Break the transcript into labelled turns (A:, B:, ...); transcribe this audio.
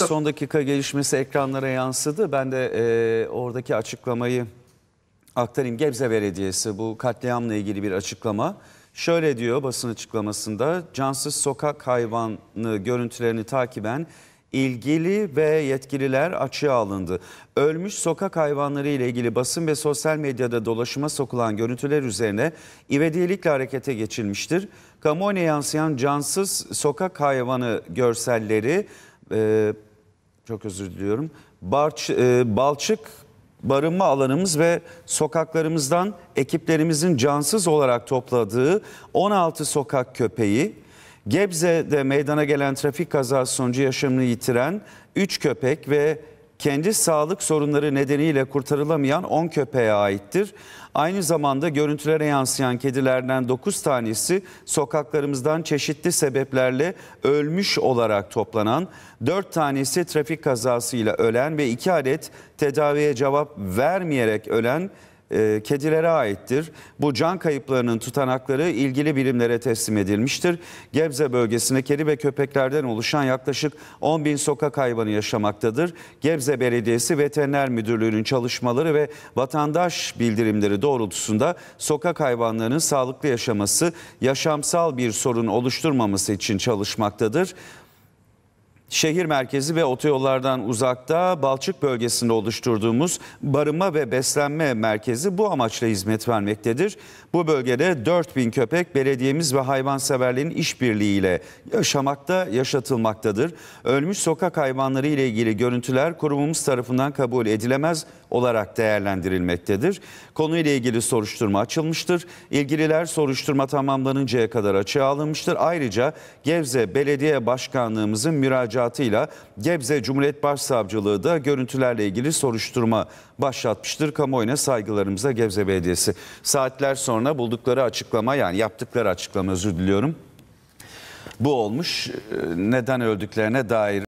A: Tabii. Son dakika gelişmesi ekranlara yansıdı. Ben de e, oradaki açıklamayı aktarayım. Gebze Belediyesi bu katliamla ilgili bir açıklama. Şöyle diyor basın açıklamasında cansız sokak hayvanı görüntülerini takiben ilgili ve yetkililer açığa alındı. Ölmüş sokak hayvanları ile ilgili basın ve sosyal medyada dolaşıma sokulan görüntüler üzerine ivedilikle harekete geçilmiştir. Kamuoyuna yansıyan cansız sokak hayvanı görselleri e, çok özür diliyorum. Barç, e, Balçık barınma alanımız ve sokaklarımızdan ekiplerimizin cansız olarak topladığı 16 sokak köpeği, Gebze'de meydana gelen trafik kazası sonucu yaşamını yitiren 3 köpek ve kendi sağlık sorunları nedeniyle kurtarılamayan 10 köpeğe aittir. Aynı zamanda görüntülere yansıyan kedilerden 9 tanesi sokaklarımızdan çeşitli sebeplerle ölmüş olarak toplanan, 4 tanesi trafik kazasıyla ölen ve 2 adet tedaviye cevap vermeyerek ölen e, kedilere aittir. Bu can kayıplarının tutanakları ilgili birimlere teslim edilmiştir. Gebze bölgesinde kedi ve köpeklerden oluşan yaklaşık 10 bin sokak hayvanı yaşamaktadır. Gebze Belediyesi Veteriner Müdürlüğü'nün çalışmaları ve vatandaş bildirimleri doğrultusunda sokak hayvanlarının sağlıklı yaşaması, yaşamsal bir sorun oluşturmaması için çalışmaktadır. Şehir merkezi ve otoyollardan uzakta Balçık bölgesinde oluşturduğumuz barınma ve beslenme merkezi bu amaçla hizmet vermektedir. Bu bölgede 4000 köpek belediyemiz ve hayvanseverlerin işbirliğiyle yaşamakta, yaşatılmaktadır. Ölmüş sokak hayvanları ile ilgili görüntüler kurumumuz tarafından kabul edilemez olarak değerlendirilmektedir. Konuyla ilgili soruşturma açılmıştır. İlgililer soruşturma tamamlanıncaya kadar açığa alınmıştır. Ayrıca Gevze Belediye Başkanlığımızın müracaatı müracaatıyla Gebze Cumhuriyet Başsavcılığı da görüntülerle ilgili soruşturma başlatmıştır. Kamuoyuna saygılarımıza Gebze Belediyesi. Saatler sonra buldukları açıklama yani yaptıkları açıklama özür diliyorum. Bu olmuş. Neden öldüklerine dair